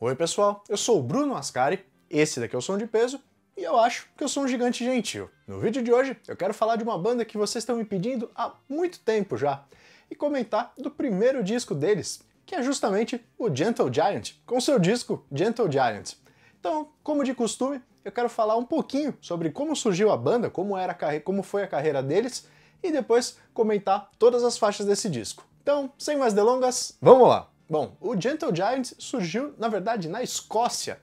Oi pessoal, eu sou o Bruno Ascari, esse daqui é o Som de Peso, e eu acho que eu sou um gigante gentil. No vídeo de hoje eu quero falar de uma banda que vocês estão me pedindo há muito tempo já, e comentar do primeiro disco deles, que é justamente o Gentle Giant, com seu disco Gentle Giant. Então, como de costume, eu quero falar um pouquinho sobre como surgiu a banda, como, era a como foi a carreira deles, e depois comentar todas as faixas desse disco. Então, sem mais delongas, vamos lá! Bom, o Gentle Giant surgiu, na verdade, na Escócia,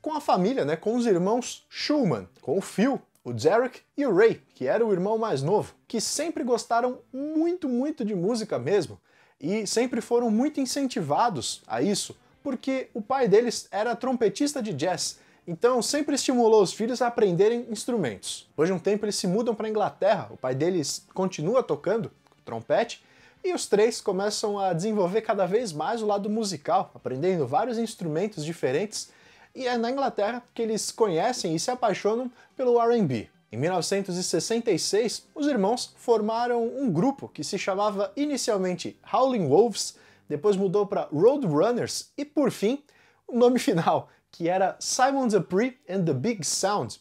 com a família, né, com os irmãos Schulman, com o Phil, o Derek e o Ray, que era o irmão mais novo, que sempre gostaram muito, muito de música mesmo, e sempre foram muito incentivados a isso, porque o pai deles era trompetista de jazz, então sempre estimulou os filhos a aprenderem instrumentos. Depois de um tempo eles se mudam para a Inglaterra, o pai deles continua tocando trompete, e os três começam a desenvolver cada vez mais o lado musical, aprendendo vários instrumentos diferentes, e é na Inglaterra que eles conhecem e se apaixonam pelo RB. Em 1966, os irmãos formaram um grupo que se chamava inicialmente Howling Wolves, depois mudou para Roadrunners e, por fim, o nome final, que era Simon Dupree and the Big Sound.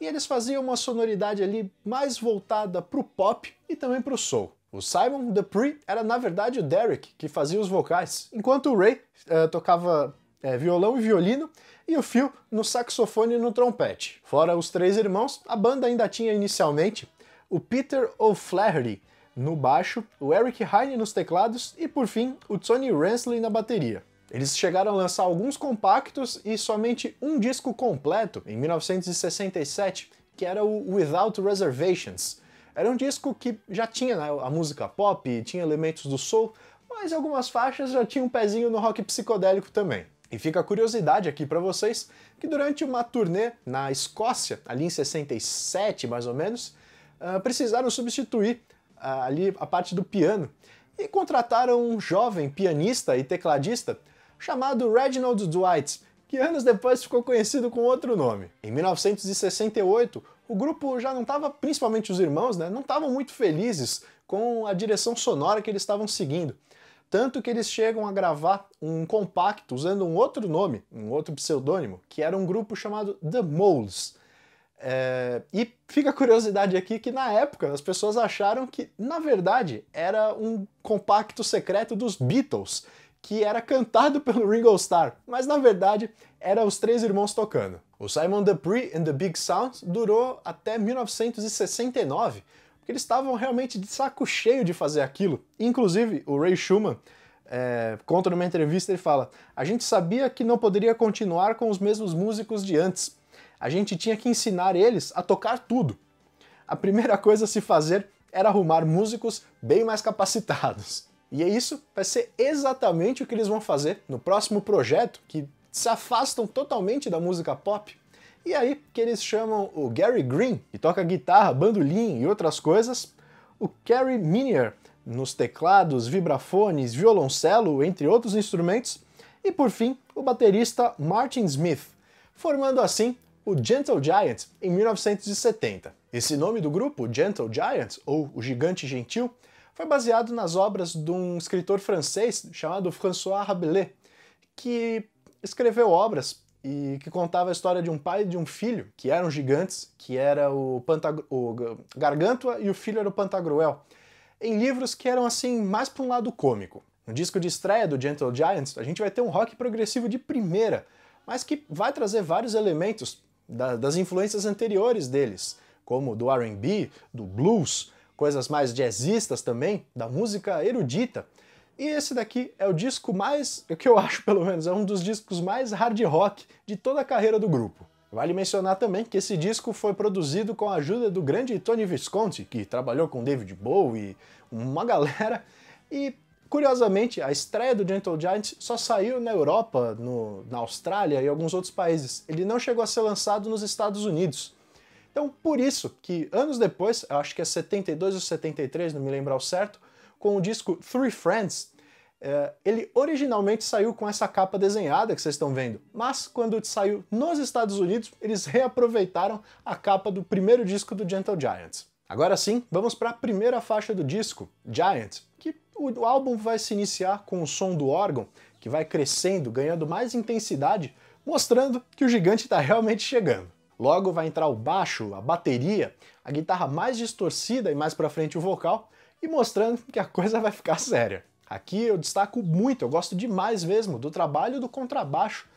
E eles faziam uma sonoridade ali mais voltada para o pop e também para o soul. O Simon Dupree era na verdade o Derek, que fazia os vocais, enquanto o Ray uh, tocava uh, violão e violino e o Phil no saxofone e no trompete. Fora os três irmãos, a banda ainda tinha inicialmente o Peter O'Flaherty no baixo, o Eric Heine nos teclados e por fim o Tony Rensley na bateria. Eles chegaram a lançar alguns compactos e somente um disco completo em 1967, que era o Without Reservations, era um disco que já tinha né, a música pop, tinha elementos do soul, mas algumas faixas já tinham um pezinho no rock psicodélico também. E fica a curiosidade aqui para vocês que durante uma turnê na Escócia, ali em 67 mais ou menos, uh, precisaram substituir uh, ali a parte do piano e contrataram um jovem pianista e tecladista chamado Reginald Dwight, que anos depois ficou conhecido com outro nome. Em 1968, o grupo já não estava, principalmente os irmãos, né, não estavam muito felizes com a direção sonora que eles estavam seguindo. Tanto que eles chegam a gravar um compacto usando um outro nome, um outro pseudônimo, que era um grupo chamado The Moles. É... e fica a curiosidade aqui que na época as pessoas acharam que, na verdade, era um compacto secreto dos Beatles, que era cantado pelo Ringo Starr, mas na verdade era os três irmãos tocando. O Simon Dupree and the Big Sounds durou até 1969, porque eles estavam realmente de saco cheio de fazer aquilo. Inclusive, o Ray Schumann é, conta numa entrevista, e fala a gente sabia que não poderia continuar com os mesmos músicos de antes. A gente tinha que ensinar eles a tocar tudo. A primeira coisa a se fazer era arrumar músicos bem mais capacitados. E é isso, vai ser exatamente o que eles vão fazer no próximo projeto, que se afastam totalmente da música pop. E aí que eles chamam o Gary Green, que toca guitarra, bandolim e outras coisas, o Kerry Minier, nos teclados, vibrafones, violoncelo, entre outros instrumentos, e por fim, o baterista Martin Smith, formando assim o Gentle Giant em 1970. Esse nome do grupo, Gentle Giant, ou o Gigante Gentil, foi baseado nas obras de um escritor francês chamado François Rabelais, que escreveu obras e que contava a história de um pai e de um filho, que eram gigantes, que era o, o Gargantua e o filho era o Pantagruel, em livros que eram assim mais para um lado cômico. No disco de estreia do Gentle Giants, a gente vai ter um rock progressivo de primeira, mas que vai trazer vários elementos da, das influências anteriores deles, como do R&B, do blues, coisas mais jazzistas também, da música erudita. E esse daqui é o disco mais, o que eu acho pelo menos, é um dos discos mais hard rock de toda a carreira do grupo. Vale mencionar também que esse disco foi produzido com a ajuda do grande Tony Visconti, que trabalhou com David Bowie, e uma galera, e curiosamente a estreia do Gentle Giant só saiu na Europa, no, na Austrália e alguns outros países. Ele não chegou a ser lançado nos Estados Unidos. Então, por isso que anos depois, acho que é 72 ou 73, não me lembro ao certo, com o disco Three Friends, eh, ele originalmente saiu com essa capa desenhada que vocês estão vendo, mas quando saiu nos Estados Unidos, eles reaproveitaram a capa do primeiro disco do Gentle Giants. Agora sim, vamos para a primeira faixa do disco, Giant, que o álbum vai se iniciar com o som do órgão, que vai crescendo, ganhando mais intensidade, mostrando que o gigante está realmente chegando. Logo vai entrar o baixo, a bateria, a guitarra mais distorcida e mais para frente o vocal, e mostrando que a coisa vai ficar séria. Aqui eu destaco muito, eu gosto demais mesmo do trabalho do contrabaixo,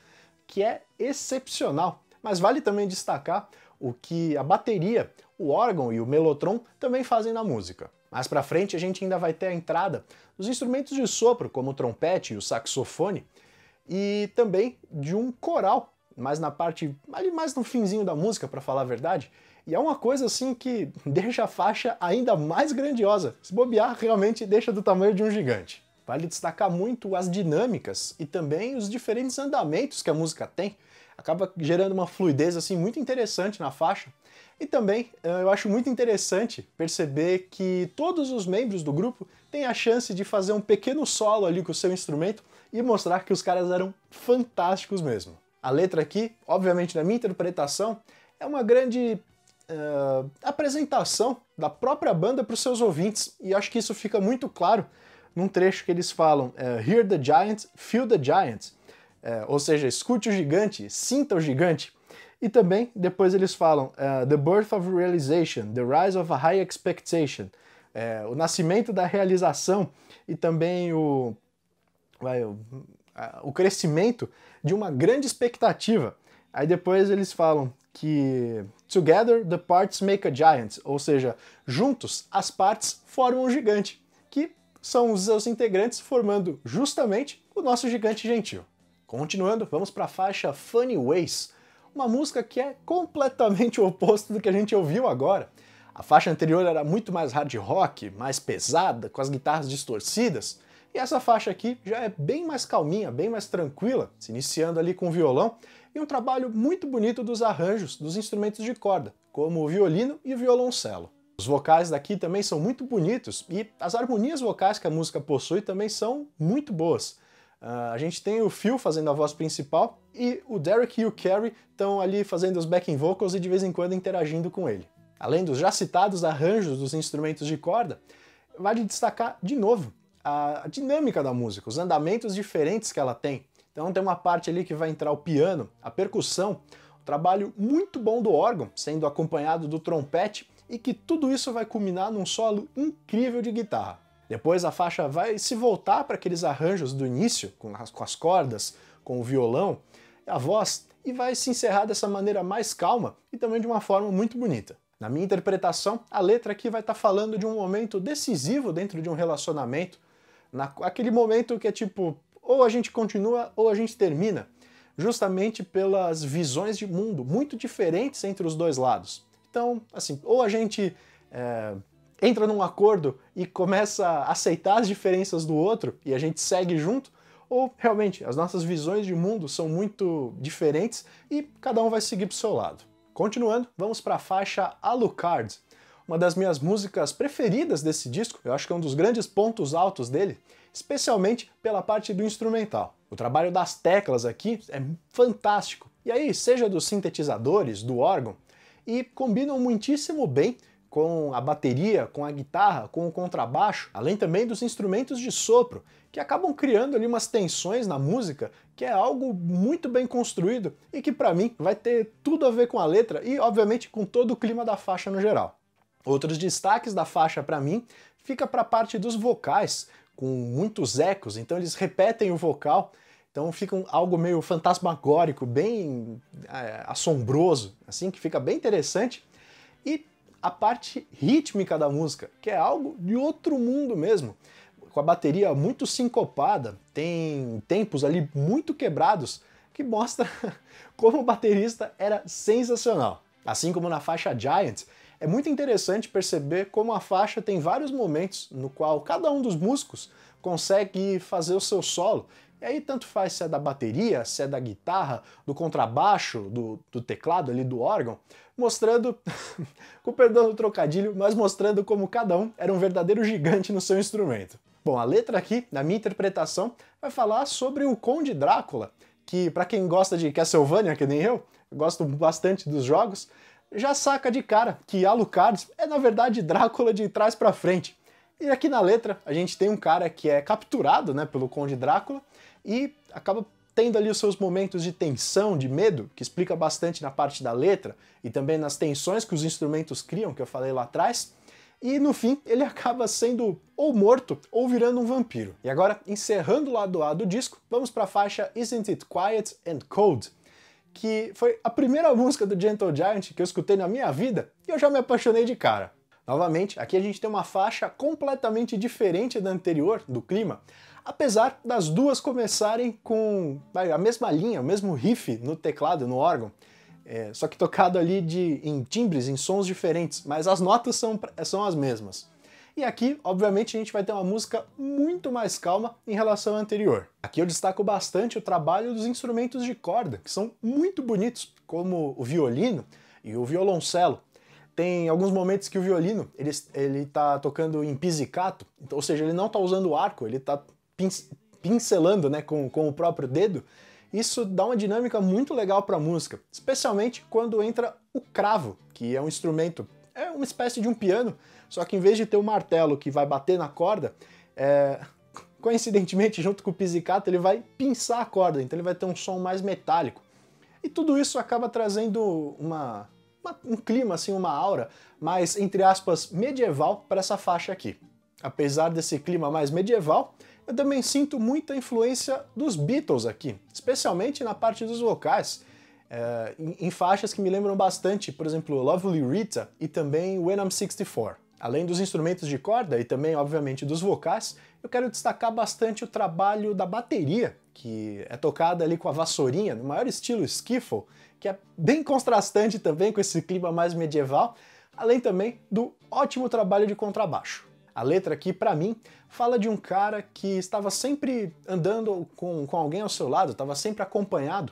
que é excepcional. Mas vale também destacar o que a bateria, o órgão e o melotron também fazem na música. Mais para frente a gente ainda vai ter a entrada dos instrumentos de sopro, como o trompete e o saxofone, e também de um coral mais na parte, ali mais no finzinho da música, para falar a verdade. E é uma coisa assim que deixa a faixa ainda mais grandiosa. Se bobear, realmente deixa do tamanho de um gigante. Vale destacar muito as dinâmicas e também os diferentes andamentos que a música tem. Acaba gerando uma fluidez assim muito interessante na faixa. E também eh, eu acho muito interessante perceber que todos os membros do grupo têm a chance de fazer um pequeno solo ali com o seu instrumento e mostrar que os caras eram fantásticos mesmo. A letra aqui, obviamente na minha interpretação, é uma grande uh, apresentação da própria banda para os seus ouvintes, e acho que isso fica muito claro num trecho que eles falam: uh, Hear the Giant, Feel the Giant, uh, eh, ou seja, escute o gigante, sinta o gigante. E também depois eles falam uh, The Birth of Realization, The Rise of a High Expectation, o nascimento da realização e também o. Vai, o o crescimento de uma grande expectativa. Aí depois eles falam que together the parts make a giant, ou seja, juntos as partes formam um gigante, que são os seus integrantes formando justamente o nosso gigante gentil. Continuando, vamos para a faixa Funny Ways, uma música que é completamente o oposto do que a gente ouviu agora. A faixa anterior era muito mais hard rock, mais pesada, com as guitarras distorcidas. E essa faixa aqui já é bem mais calminha, bem mais tranquila, se iniciando ali com o violão, e um trabalho muito bonito dos arranjos dos instrumentos de corda, como o violino e o violoncelo. Os vocais daqui também são muito bonitos e as harmonias vocais que a música possui também são muito boas. Uh, a gente tem o Phil fazendo a voz principal e o Derek e o Carrie estão ali fazendo os backing vocals e de vez em quando interagindo com ele. Além dos já citados arranjos dos instrumentos de corda, vale destacar de novo a dinâmica da música, os andamentos diferentes que ela tem. Então tem uma parte ali que vai entrar o piano, a percussão, um trabalho muito bom do órgão, sendo acompanhado do trompete, e que tudo isso vai culminar num solo incrível de guitarra. Depois a faixa vai se voltar para aqueles arranjos do início, com as, com as cordas, com o violão, a voz, e vai se encerrar dessa maneira mais calma e também de uma forma muito bonita. Na minha interpretação, a letra aqui vai estar tá falando de um momento decisivo dentro de um relacionamento, na, aquele momento que é tipo, ou a gente continua ou a gente termina, justamente pelas visões de mundo muito diferentes entre os dois lados. Então, assim, ou a gente é, entra num acordo e começa a aceitar as diferenças do outro e a gente segue junto, ou realmente as nossas visões de mundo são muito diferentes e cada um vai seguir para o seu lado. Continuando, vamos para a faixa Alucard, uma das minhas músicas preferidas desse disco, eu acho que é um dos grandes pontos altos dele, especialmente pela parte do instrumental. O trabalho das teclas aqui é fantástico. E aí, seja dos sintetizadores, do órgão, e combinam muitíssimo bem com a bateria, com a guitarra, com o contrabaixo, além também dos instrumentos de sopro, que acabam criando ali umas tensões na música, que é algo muito bem construído e que para mim vai ter tudo a ver com a letra e obviamente com todo o clima da faixa no geral. Outros destaques da faixa para mim fica para a parte dos vocais, com muitos ecos, então eles repetem o vocal, então fica um, algo meio fantasmagórico, bem é, assombroso, assim, que fica bem interessante. E a parte rítmica da música, que é algo de outro mundo mesmo, com a bateria muito sincopada, tem tempos ali muito quebrados, que mostra como o baterista era sensacional. Assim como na faixa Giant, é muito interessante perceber como a faixa tem vários momentos no qual cada um dos músicos consegue fazer o seu solo. E aí tanto faz se é da bateria, se é da guitarra, do contrabaixo, do, do teclado ali, do órgão, mostrando, com perdão do trocadilho, mas mostrando como cada um era um verdadeiro gigante no seu instrumento. Bom, a letra aqui, na minha interpretação, vai falar sobre o Conde Drácula, que para quem gosta de Castlevania, que nem eu, eu gosto bastante dos jogos, já saca de cara que Alucard é na verdade Drácula de trás para frente. E aqui na letra a gente tem um cara que é capturado né, pelo Conde Drácula e acaba tendo ali os seus momentos de tensão, de medo, que explica bastante na parte da letra e também nas tensões que os instrumentos criam, que eu falei lá atrás. E no fim ele acaba sendo ou morto ou virando um vampiro. E agora, encerrando o lado A do disco, vamos para a faixa Isn't It Quiet and Cold, que foi a primeira música do Gentle Giant que eu escutei na minha vida e eu já me apaixonei de cara. Novamente, aqui a gente tem uma faixa completamente diferente da anterior, do clima, apesar das duas começarem com a mesma linha, o mesmo riff no teclado, no órgão, é, só que tocado ali de, em timbres, em sons diferentes, mas as notas são, são as mesmas. E aqui, obviamente, a gente vai ter uma música muito mais calma em relação à anterior. Aqui eu destaco bastante o trabalho dos instrumentos de corda, que são muito bonitos, como o violino e o violoncelo. Tem alguns momentos que o violino ele, ele tá tocando em pizzicato, então, ou seja, ele não está usando arco, ele está pincelando né, com, com o próprio dedo, isso dá uma dinâmica muito legal para a música, especialmente quando entra o cravo, que é um instrumento, é uma espécie de um piano, só que em vez de ter o um martelo que vai bater na corda, é... coincidentemente, junto com o pizzicato, ele vai pinçar a corda, então ele vai ter um som mais metálico. E tudo isso acaba trazendo uma, uma um clima, assim, uma aura mais, entre aspas, medieval para essa faixa aqui. Apesar desse clima mais medieval, eu também sinto muita influência dos Beatles aqui, especialmente na parte dos vocais, é, em, em faixas que me lembram bastante, por exemplo, Lovely Rita e também When I'm 64. Além dos instrumentos de corda e também, obviamente, dos vocais, eu quero destacar bastante o trabalho da bateria, que é tocada ali com a vassourinha, no maior estilo skiffle, que é bem contrastante também com esse clima mais medieval, além também do ótimo trabalho de contrabaixo. A letra aqui, para mim, fala de um cara que estava sempre andando com, com alguém ao seu lado, estava sempre acompanhado,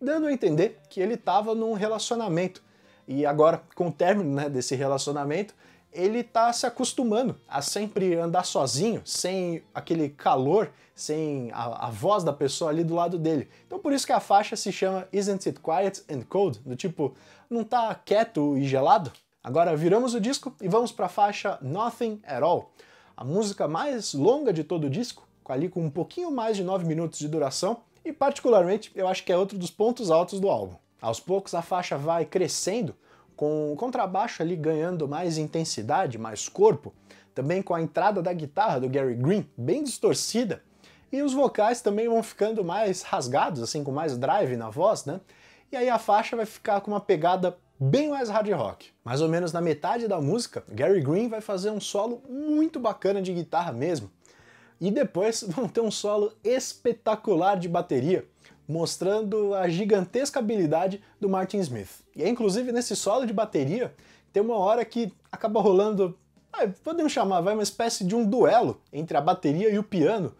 dando a entender que ele estava num relacionamento. E agora, com o término né, desse relacionamento, ele tá se acostumando a sempre andar sozinho, sem aquele calor, sem a, a, voz da pessoa ali do lado dele. Então por isso que a faixa se chama Isn't It Quiet and Cold? Do tipo, não tá quieto e gelado? Agora viramos o disco e vamos para a faixa Nothing at All, a música mais longa de todo o disco, ali com um pouquinho mais de 9 minutos de duração, e particularmente eu acho que é outro dos pontos altos do álbum. Aos poucos a faixa vai crescendo, com o contrabaixo ali ganhando mais intensidade, mais corpo, também com a entrada da guitarra do Gary Green bem distorcida, e os vocais também vão ficando mais rasgados, assim, com mais drive na voz, né? E aí a faixa vai ficar com uma pegada bem mais hard rock. Mais ou menos na metade da música, Gary Green vai fazer um solo muito bacana de guitarra mesmo. E depois vão ter um solo espetacular de bateria, mostrando a gigantesca habilidade do Martin Smith. E é inclusive nesse solo de bateria, tem uma hora que acaba rolando, ah, podemos chamar, vai uma espécie de um duelo entre a bateria e o piano.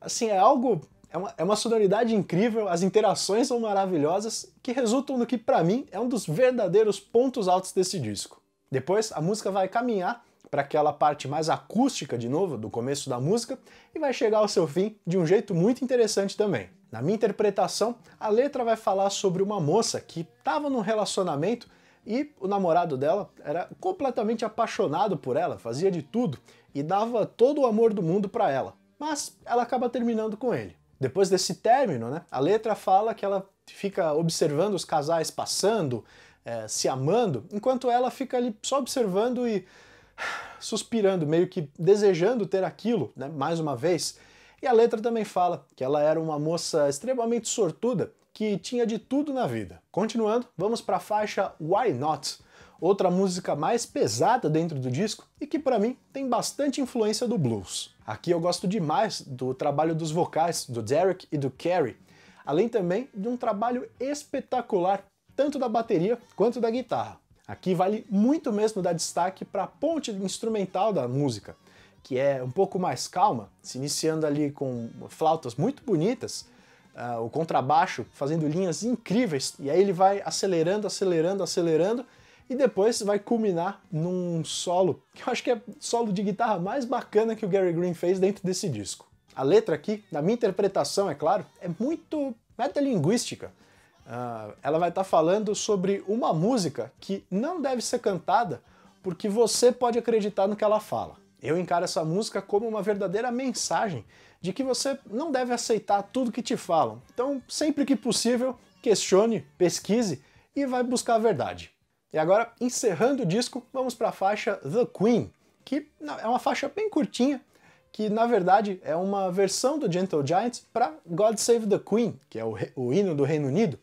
Assim, é algo, é uma, é uma sonoridade incrível, as interações são maravilhosas, que resultam no que para mim é um dos verdadeiros pontos altos desse disco. Depois a música vai caminhar para aquela parte mais acústica de novo do começo da música e vai chegar ao seu fim de um jeito muito interessante também. Na minha interpretação, a letra vai falar sobre uma moça que estava num relacionamento e o namorado dela era completamente apaixonado por ela, fazia de tudo e dava todo o amor do mundo para ela. Mas ela acaba terminando com ele. Depois desse término, né, a letra fala que ela fica observando os casais passando, é, se amando, enquanto ela fica ali só observando e suspirando, meio que desejando ter aquilo, né, mais uma vez. E a letra também fala que ela era uma moça extremamente sortuda que tinha de tudo na vida. Continuando, vamos para a faixa Why Not, outra música mais pesada dentro do disco e que para mim tem bastante influência do blues. Aqui eu gosto demais do trabalho dos vocais do Derek e do Kerry, além também de um trabalho espetacular tanto da bateria quanto da guitarra. Aqui vale muito mesmo dar destaque para a ponte instrumental da música, que é um pouco mais calma, se iniciando ali com flautas muito bonitas, uh, o contrabaixo fazendo linhas incríveis, e aí ele vai acelerando, acelerando, acelerando, e depois vai culminar num solo, que eu acho que é solo de guitarra mais bacana que o Gary Green fez dentro desse disco. A letra aqui, na minha interpretação, é claro, é muito metalinguística. Ah, ela vai estar tá falando sobre uma música que não deve ser cantada porque você pode acreditar no que ela fala. Eu encaro essa música como uma verdadeira mensagem de que você não deve aceitar tudo que te falam. Então, sempre que possível, questione, pesquise e vai buscar a verdade. E agora, encerrando o disco, vamos para a faixa The Queen, que é uma faixa bem curtinha, que na verdade é uma versão do Gentle Giants para God Save the Queen, que é o, o hino do Reino Unido.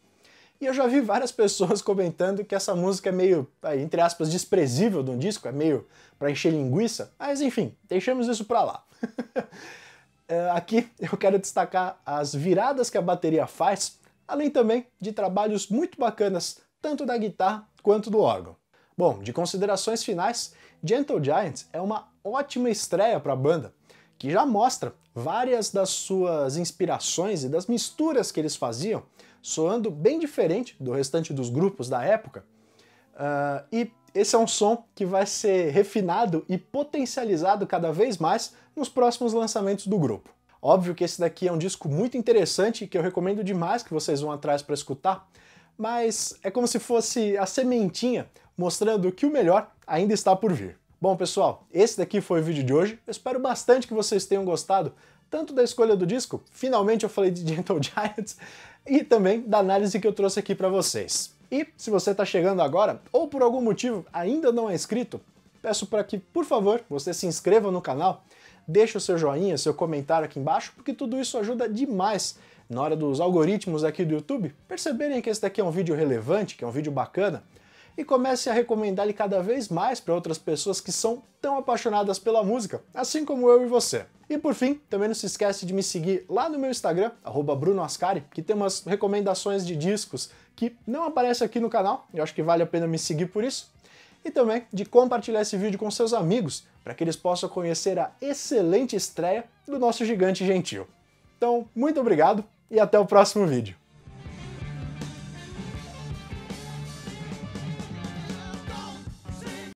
E eu já vi várias pessoas comentando que essa música é meio, entre aspas, desprezível de um disco, é meio para encher linguiça, mas enfim, deixamos isso para lá. É, aqui eu quero destacar as viradas que a bateria faz, além também de trabalhos muito bacanas, tanto da guitarra quanto do órgão. Bom, de considerações finais, Gentle Giant é uma ótima estreia para a banda, que já mostra várias das suas inspirações e das misturas que eles faziam soando bem diferente do restante dos grupos da época. Uh, e esse é um som que vai ser refinado e potencializado cada vez mais nos próximos lançamentos do grupo. Óbvio que esse daqui é um disco muito interessante que eu recomendo demais que vocês vão atrás para escutar, mas é como se fosse a sementinha mostrando que o melhor ainda está por vir. Bom, pessoal, esse daqui foi o vídeo de hoje. Eu espero bastante que vocês tenham gostado tanto da escolha do disco, finalmente eu falei de Gentle Giants, e também da análise que eu trouxe aqui para vocês. E se você está chegando agora ou por algum motivo ainda não é inscrito, peço para que, por favor, você se inscreva no canal, deixe o seu joinha, seu comentário aqui embaixo, porque tudo isso ajuda demais na hora dos algoritmos aqui do YouTube perceberem que esse daqui é um vídeo relevante, que é um vídeo bacana, e comece a recomendar ele cada vez mais para outras pessoas que são tão apaixonadas pela música, assim como eu e você. E por fim, também não se esquece de me seguir lá no meu Instagram, @brunoascari, que tem umas recomendações de discos que não aparecem aqui no canal, eu acho que vale a pena me seguir por isso. E também de compartilhar esse vídeo com seus amigos, para que eles possam conhecer a excelente estreia do nosso gigante gentil. Então, muito obrigado e até o próximo vídeo.